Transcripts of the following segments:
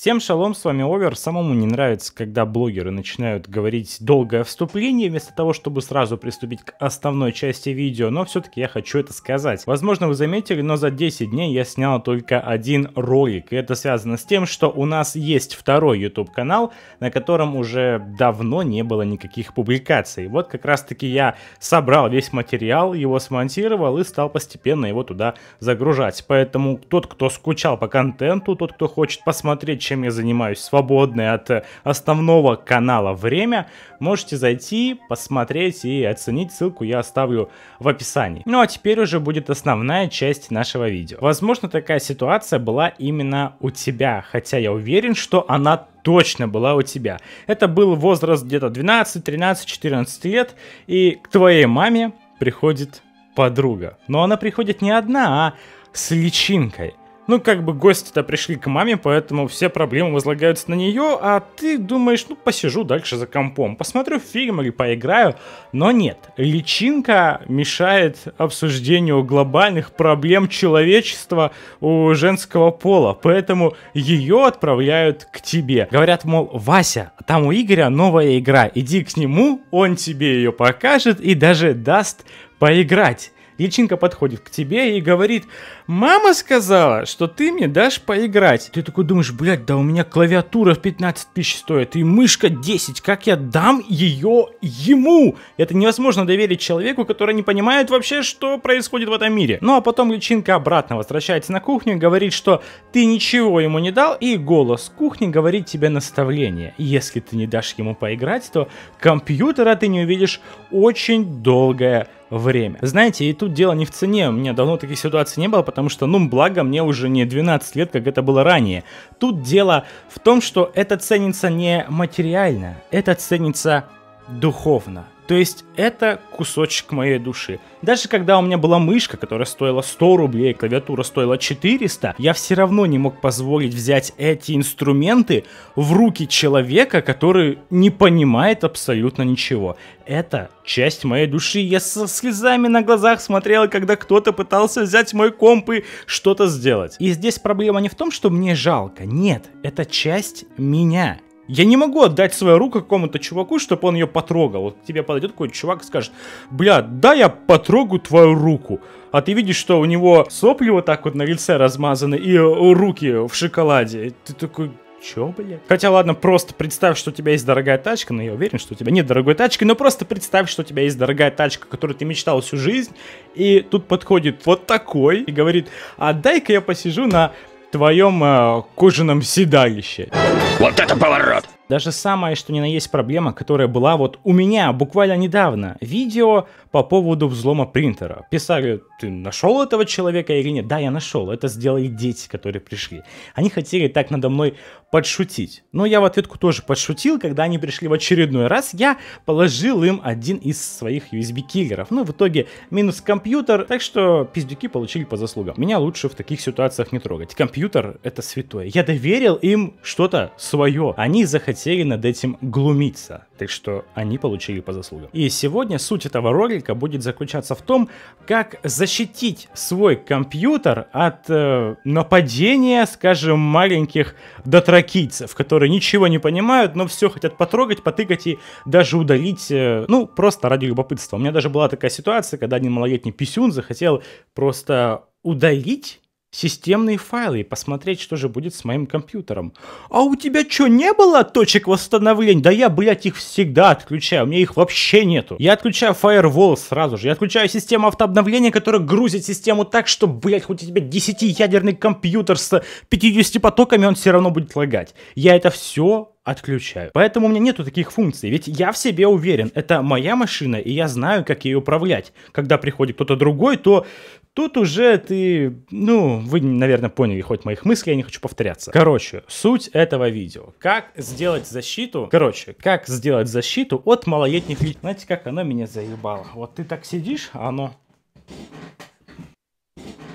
Всем шалом, с вами Овер. Самому не нравится, когда блогеры начинают говорить долгое вступление, вместо того, чтобы сразу приступить к основной части видео, но все-таки я хочу это сказать. Возможно, вы заметили, но за 10 дней я снял только один ролик, и это связано с тем, что у нас есть второй YouTube канал, на котором уже давно не было никаких публикаций. Вот как раз-таки я собрал весь материал, его смонтировал и стал постепенно его туда загружать. Поэтому тот, кто скучал по контенту, тот, кто хочет посмотреть чем я занимаюсь, свободное от э, основного канала время, можете зайти, посмотреть и оценить. Ссылку я оставлю в описании. Ну а теперь уже будет основная часть нашего видео. Возможно, такая ситуация была именно у тебя, хотя я уверен, что она точно была у тебя. Это был возраст где-то 12, 13, 14 лет, и к твоей маме приходит подруга. Но она приходит не одна, а с личинкой. Ну, как бы гости-то пришли к маме, поэтому все проблемы возлагаются на нее, а ты думаешь, ну, посижу дальше за компом, посмотрю фильм или поиграю. Но нет, личинка мешает обсуждению глобальных проблем человечества у женского пола, поэтому ее отправляют к тебе. Говорят, мол, Вася, там у Игоря новая игра, иди к нему, он тебе ее покажет и даже даст поиграть. Личинка подходит к тебе и говорит, мама сказала, что ты мне дашь поиграть. Ты такой думаешь, блядь, да у меня клавиатура в 15 тысяч стоит и мышка 10, как я дам ее ему? Это невозможно доверить человеку, который не понимает вообще, что происходит в этом мире. Ну а потом личинка обратно возвращается на кухню и говорит, что ты ничего ему не дал, и голос кухни говорит тебе наставление. Если ты не дашь ему поиграть, то компьютера ты не увидишь очень долгое время. Знаете, и тут дело не в цене. У меня давно таких ситуаций не было, потому что, ну, благо, мне уже не 12 лет, как это было ранее. Тут дело в том, что это ценится не материально, это ценится духовно. То есть это кусочек моей души. Даже когда у меня была мышка, которая стоила 100 рублей, клавиатура стоила 400, я все равно не мог позволить взять эти инструменты в руки человека, который не понимает абсолютно ничего. Это часть моей души. Я со слезами на глазах смотрел, когда кто-то пытался взять мой комп и что-то сделать. И здесь проблема не в том, что мне жалко. Нет, это часть меня. Я не могу отдать свою руку какому-то чуваку, чтобы он ее потрогал. Вот к тебе подойдет какой-то чувак и скажет, бля, да я потрогаю твою руку. А ты видишь, что у него сопли вот так вот на лице размазаны и э, руки в шоколаде. Ты такой, Чё, блядь? Хотя, ладно, просто представь, что у тебя есть дорогая тачка, но я уверен, что у тебя нет дорогой тачки, но просто представь, что у тебя есть дорогая тачка, которую ты мечтал всю жизнь, и тут подходит вот такой и говорит, а дай-ка я посижу на твоем э, кожаном седалище. Вот это поворот! Даже самая, что ни на есть проблема, которая была вот у меня буквально недавно. Видео по поводу взлома принтера. Писали, ты нашел этого человека или нет? Да, я нашел. Это сделали дети, которые пришли. Они хотели так надо мной подшутить. Но я в ответку тоже подшутил. Когда они пришли в очередной раз, я положил им один из своих USB-киллеров. Ну, в итоге минус компьютер, так что пиздюки получили по заслугам. Меня лучше в таких ситуациях не трогать. Компьютер — это святое. Я доверил им что-то свое. Они захотели над этим глумиться, так что они получили по заслугам. И сегодня суть этого ролика будет заключаться в том, как защитить свой компьютер от э, нападения, скажем, маленьких дотракийцев, которые ничего не понимают, но все хотят потрогать, потыкать и даже удалить, э, ну, просто ради любопытства. У меня даже была такая ситуация, когда один малолетний писюн захотел просто удалить системные файлы и посмотреть, что же будет с моим компьютером. А у тебя что, не было точек восстановления? Да я, блядь, их всегда отключаю, у меня их вообще нету. Я отключаю Firewall сразу же, я отключаю систему автообновления, которая грузит систему так, что, блядь, хоть у тебя 10-ядерный компьютер с 50 потоками, он все равно будет лагать. Я это все отключаю. Поэтому у меня нету таких функций, ведь я в себе уверен, это моя машина, и я знаю, как ее управлять. Когда приходит кто-то другой, то Тут уже ты, ну, вы, наверное, поняли хоть моих мыслей, я не хочу повторяться. Короче, суть этого видео. Как сделать защиту, короче, как сделать защиту от малолетних Знаете, как оно меня заебало? Вот ты так сидишь, а оно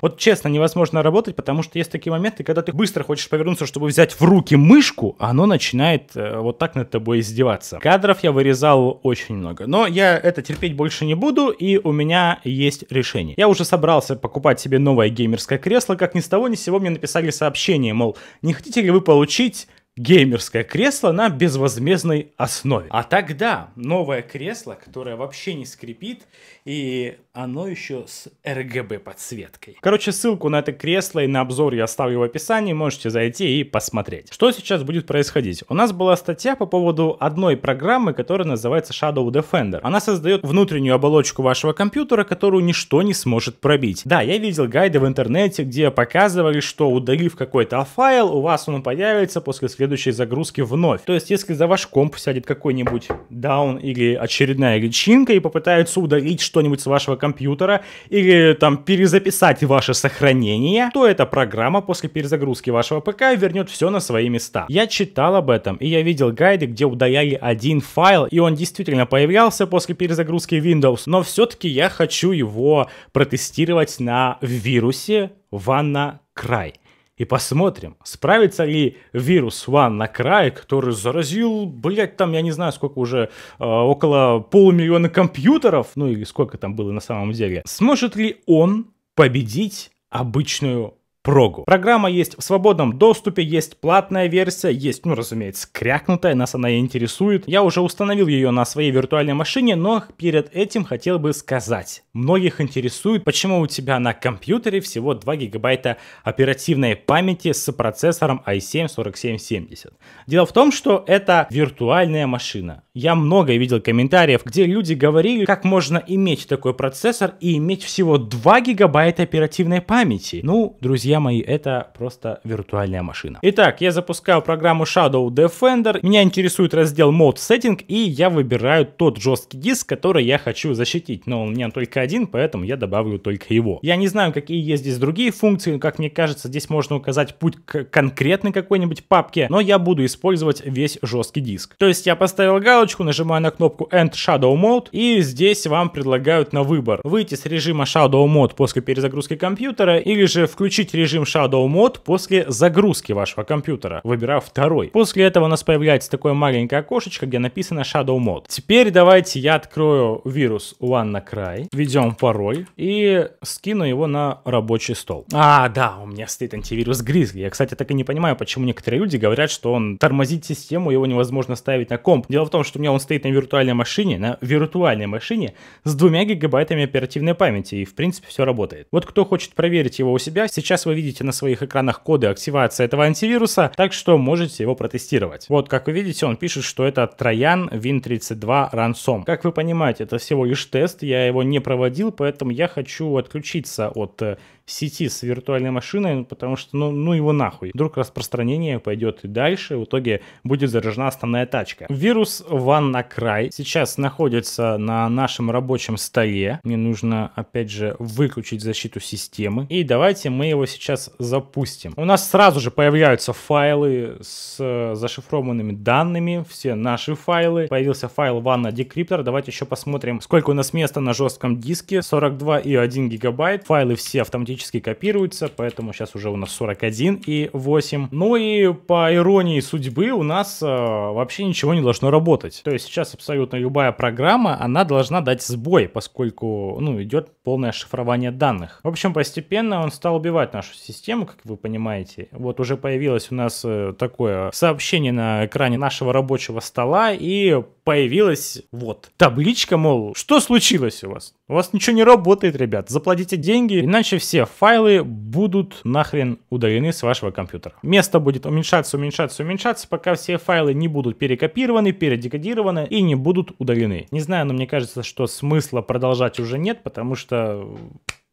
вот честно, невозможно работать, потому что есть такие моменты, когда ты быстро хочешь повернуться, чтобы взять в руки мышку, а оно начинает э, вот так над тобой издеваться. Кадров я вырезал очень много, но я это терпеть больше не буду, и у меня есть решение. Я уже собрался покупать себе новое геймерское кресло, как ни с того ни с сего мне написали сообщение, мол, не хотите ли вы получить геймерское кресло на безвозмездной основе. А тогда новое кресло, которое вообще не скрипит, и оно еще с RGB подсветкой. Короче, ссылку на это кресло и на обзор я оставлю в описании, можете зайти и посмотреть. Что сейчас будет происходить? У нас была статья по поводу одной программы, которая называется Shadow Defender. Она создает внутреннюю оболочку вашего компьютера, которую ничто не сможет пробить. Да, я видел гайды в интернете, где показывали, что удалив какой-то файл, у вас он появится после следующего следующей загрузки вновь. То есть, если за ваш комп сядет какой-нибудь down или очередная личинка и попытаются удалить что-нибудь с вашего компьютера или там перезаписать ваше сохранение, то эта программа после перезагрузки вашего ПК вернет все на свои места. Я читал об этом, и я видел гайды, где удаляли один файл, и он действительно появлялся после перезагрузки Windows, но все-таки я хочу его протестировать на вирусе Ванна Край и посмотрим, справится ли вирус Ван на край, который заразил, блять, там, я не знаю, сколько уже, э, около полумиллиона компьютеров, ну или сколько там было на самом деле, сможет ли он победить обычную прогу. Программа есть в свободном доступе, есть платная версия, есть, ну, разумеется, крякнутая, нас она и интересует. Я уже установил ее на своей виртуальной машине, но перед этим хотел бы сказать. Многих интересует, почему у тебя на компьютере всего 2 гигабайта оперативной памяти с процессором i7-4770. Дело в том, что это виртуальная машина. Я много видел комментариев, где люди говорили, как можно иметь такой процессор и иметь всего 2 гигабайта оперативной памяти. Ну, друзья, друзья мои, это просто виртуальная машина. Итак, я запускаю программу Shadow Defender, меня интересует раздел Mode Setting, и я выбираю тот жесткий диск, который я хочу защитить, но у меня только один, поэтому я добавлю только его. Я не знаю, какие есть здесь другие функции, как мне кажется, здесь можно указать путь к конкретной какой-нибудь папке, но я буду использовать весь жесткий диск. То есть я поставил галочку, нажимаю на кнопку End Shadow Mode, и здесь вам предлагают на выбор выйти с режима Shadow Mode после перезагрузки компьютера, или же включить режим режим Shadow Mode после загрузки вашего компьютера, выбирав второй. После этого у нас появляется такое маленькое окошечко, где написано Shadow Mode. Теперь давайте я открою вирус One на край, введем пароль и скину его на рабочий стол. А, да, у меня стоит антивирус Grizzly. Я, кстати, так и не понимаю, почему некоторые люди говорят, что он тормозит систему, его невозможно ставить на комп. Дело в том, что у меня он стоит на виртуальной машине, на виртуальной машине с двумя гигабайтами оперативной памяти, и в принципе все работает. Вот кто хочет проверить его у себя, сейчас вы видите на своих экранах коды активации этого антивируса, так что можете его протестировать. Вот, как вы видите, он пишет, что это Троян Win32 Ransom. Как вы понимаете, это всего лишь тест, я его не проводил, поэтому я хочу отключиться от э, сети с виртуальной машиной, потому что, ну, ну его нахуй. Вдруг распространение пойдет и дальше, в итоге будет заражена основная тачка. Вирус One на Край сейчас находится на нашем рабочем столе. Мне нужно, опять же, выключить защиту системы. И давайте мы его сейчас запустим. У нас сразу же появляются файлы с э, зашифрованными данными, все наши файлы. Появился файл Ванна декриптор. Давайте еще посмотрим, сколько у нас места на жестком диске. 42,1 гигабайт. Файлы все автоматически практически копируются, поэтому сейчас уже у нас 41 и 8. Ну и по иронии судьбы у нас э, вообще ничего не должно работать. То есть сейчас абсолютно любая программа, она должна дать сбой, поскольку ну, идет полное шифрование данных. В общем, постепенно он стал убивать нашу систему, как вы понимаете. Вот уже появилось у нас э, такое сообщение на экране нашего рабочего стола и появилась вот табличка, мол, что случилось у вас? У вас ничего не работает, ребят. Заплатите деньги, иначе все файлы будут нахрен удалены с вашего компьютера. Место будет уменьшаться, уменьшаться, уменьшаться, пока все файлы не будут перекопированы, передекодированы и не будут удалены. Не знаю, но мне кажется, что смысла продолжать уже нет, потому что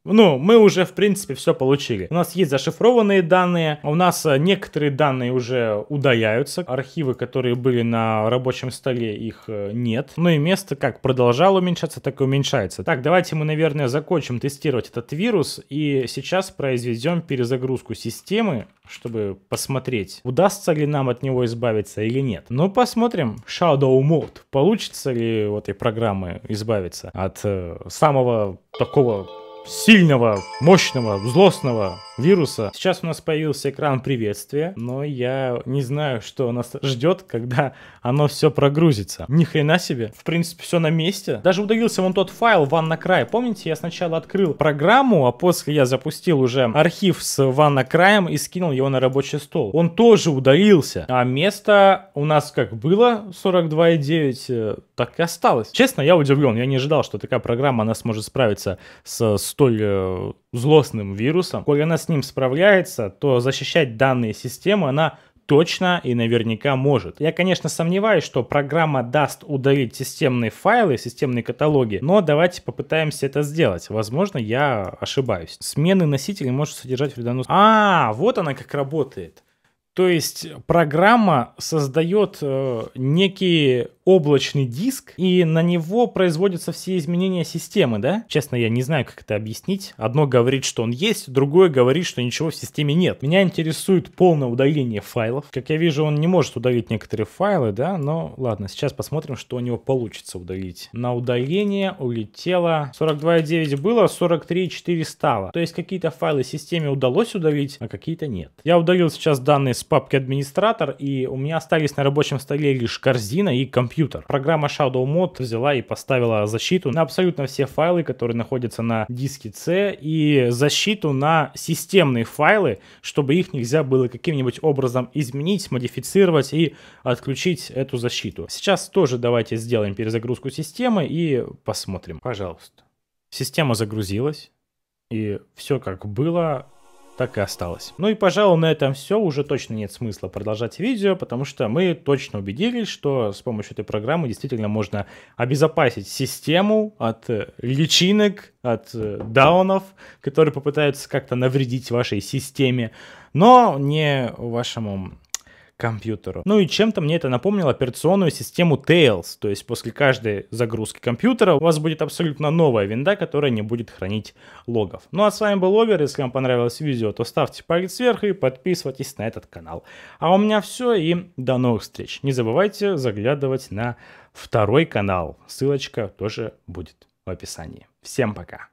ну, мы уже, в принципе, все получили. У нас есть зашифрованные данные, а у нас э, некоторые данные уже удаляются, архивы, которые были на рабочем столе, их э, нет. Ну и место как продолжало уменьшаться, так и уменьшается. Так, давайте мы, наверное, закончим тестировать этот вирус и сейчас произведем перезагрузку системы, чтобы посмотреть, удастся ли нам от него избавиться или нет. Ну, посмотрим. Shadow Mode. Получится ли у этой программы избавиться от э, самого такого сильного, мощного, злостного вируса. Сейчас у нас появился экран приветствия, но я не знаю, что нас ждет, когда оно все прогрузится. Ни хрена себе. В принципе, все на месте. Даже удалился вон тот файл на Край. Помните, я сначала открыл программу, а после я запустил уже архив с на Краем и скинул его на рабочий стол. Он тоже удалился. А место у нас как было 42,9, э, так и осталось. Честно, я удивлен. Я не ожидал, что такая программа, она сможет справиться с столь э, злостным вирусом, коли она с ним справляется, то защищать данные системы она точно и наверняка может. Я, конечно, сомневаюсь, что программа даст удалить системные файлы, системные каталоги, но давайте попытаемся это сделать. Возможно, я ошибаюсь. Смены носителей может содержать вредонос... А, вот она как работает. То есть программа создает э, некие облачный диск, и на него производятся все изменения системы, да? Честно, я не знаю, как это объяснить. Одно говорит, что он есть, другое говорит, что ничего в системе нет. Меня интересует полное удаление файлов. Как я вижу, он не может удалить некоторые файлы, да? Но ладно, сейчас посмотрим, что у него получится удалить. На удаление улетело 42,9 было, 43,4 стало. То есть какие-то файлы системе удалось удалить, а какие-то нет. Я удалил сейчас данные с папки администратор, и у меня остались на рабочем столе лишь корзина и компьютер компьютер. Программа Shadow Mod взяла и поставила защиту на абсолютно все файлы, которые находятся на диске C, и защиту на системные файлы, чтобы их нельзя было каким-нибудь образом изменить, модифицировать и отключить эту защиту. Сейчас тоже давайте сделаем перезагрузку системы и посмотрим. Пожалуйста. Система загрузилась, и все как было, так и осталось. Ну и, пожалуй, на этом все. Уже точно нет смысла продолжать видео, потому что мы точно убедились, что с помощью этой программы действительно можно обезопасить систему от э, личинок, от э, даунов, которые попытаются как-то навредить вашей системе, но не вашему компьютеру. Ну и чем-то мне это напомнило операционную систему Tails, то есть после каждой загрузки компьютера у вас будет абсолютно новая винда, которая не будет хранить логов. Ну а с вами был Овер, если вам понравилось видео, то ставьте палец вверх и подписывайтесь на этот канал. А у меня все и до новых встреч. Не забывайте заглядывать на второй канал, ссылочка тоже будет в описании. Всем пока!